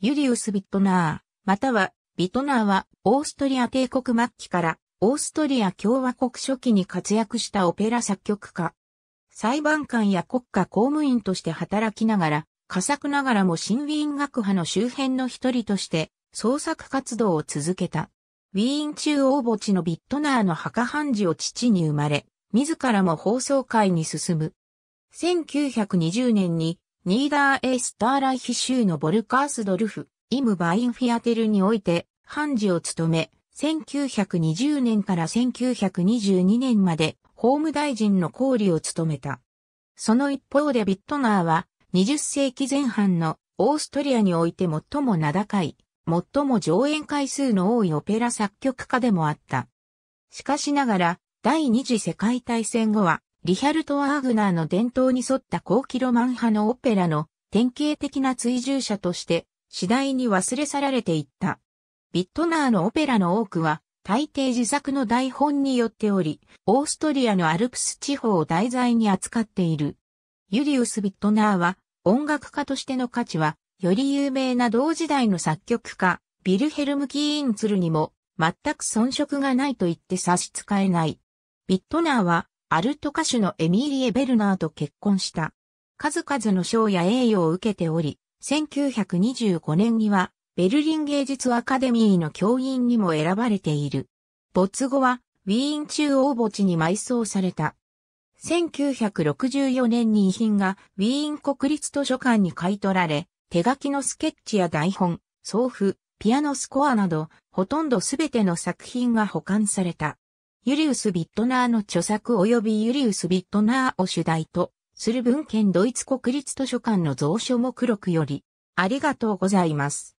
ユリウス・ビットナー、または、ビトナーは、オーストリア帝国末期から、オーストリア共和国初期に活躍したオペラ作曲家。裁判官や国家公務員として働きながら、佳作ながらも新ウィーン学派の周辺の一人として、創作活動を続けた。ウィーン中央墓地のビットナーの墓判事を父に生まれ、自らも放送会に進む。1920年にニーダーエースターライヒ州のボルカースドルフ、イムバインフィアテルにおいて、判事を務め、1920年から1922年まで法務大臣の公理を務めた。その一方でビットナーは20世紀前半のオーストリアにおいて最も名高い、最も上演回数の多いオペラ作曲家でもあった。しかしながら第二次世界大戦後はリヒャルト・ワーグナーの伝統に沿った高キロマン派のオペラの典型的な追従者として次第に忘れ去られていった。ビットナーのオペラの多くは大抵自作の台本によっており、オーストリアのアルプス地方を題材に扱っている。ユリウス・ビットナーは音楽家としての価値はより有名な同時代の作曲家、ビルヘルム・キーンツルにも、全く遜色がないと言って差し支えない。ビットナーは、アルト歌手のエミーリエ・ベルナーと結婚した。数々の賞や栄誉を受けており、1925年にはベルリン芸術アカデミーの教員にも選ばれている。没後はウィーン中央墓地に埋葬された。1964年に遺品がウィーン国立図書館に買い取られ、手書きのスケッチや台本、送付、ピアノスコアなど、ほとんどすべての作品が保管された。ユリウス・ビットナーの著作及びユリウス・ビットナーを主題とする文献ドイツ国立図書館の蔵書目録より、ありがとうございます。